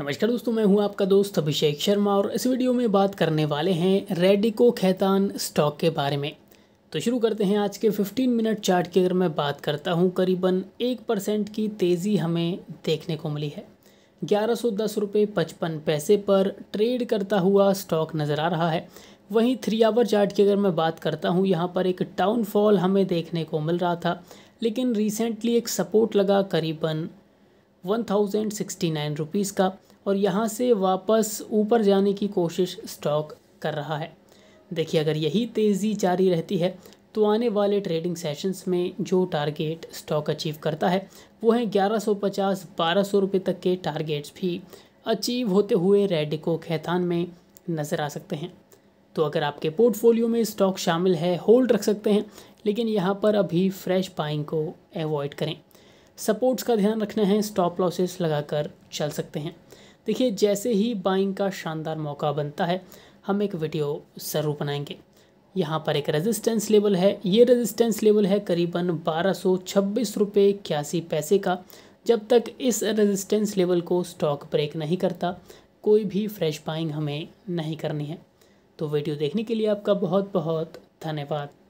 नमस्कार दोस्तों मैं हूं आपका दोस्त अभिषेक शर्मा और इस वीडियो में बात करने वाले हैं रेडिको खैतान स्टॉक के बारे में तो शुरू करते हैं आज के 15 मिनट चार्ट की अगर मैं बात करता हूं करीबन एक परसेंट की तेज़ी हमें देखने को मिली है ग्यारह सौ दस रुपये पचपन पैसे पर ट्रेड करता हुआ स्टॉक नज़र आ रहा है वहीं थ्री आवर चार्ट की अगर मैं बात करता हूँ यहाँ पर एक टाउनफॉल हमें देखने को मिल रहा था लेकिन रिसेंटली एक सपोर्ट लगा करीबन one thousand sixty nine rupees का और यहाँ से वापस ऊपर जाने की कोशिश स्टॉक कर रहा है देखिए अगर यही तेज़ी जारी रहती है तो आने वाले ट्रेडिंग सेशंस में जो टारगेट स्टॉक अचीव करता है वो है 1150 1200 सौ तक के टारगेट्स भी अचीव होते हुए रेडिको खैतान में नज़र आ सकते हैं तो अगर आपके पोर्टफोलियो में स्टॉक शामिल है होल्ड रख सकते हैं लेकिन यहाँ पर अभी फ्रेश बाइंग को एवॉइड करें सपोर्ट्स का ध्यान रखना है स्टॉप लॉसेस लगाकर चल सकते हैं देखिए जैसे ही बाइंग का शानदार मौका बनता है हम एक वीडियो ज़रूर बनाएंगे यहाँ पर एक रेजिस्टेंस लेवल है ये रेजिस्टेंस लेवल है करीबन बारह सौ छब्बीस रुपये इक्यासी पैसे का जब तक इस रेजिस्टेंस लेवल को स्टॉक ब्रेक नहीं करता कोई भी फ्रेश बाइंग हमें नहीं करनी है तो वीडियो देखने के लिए आपका बहुत बहुत धन्यवाद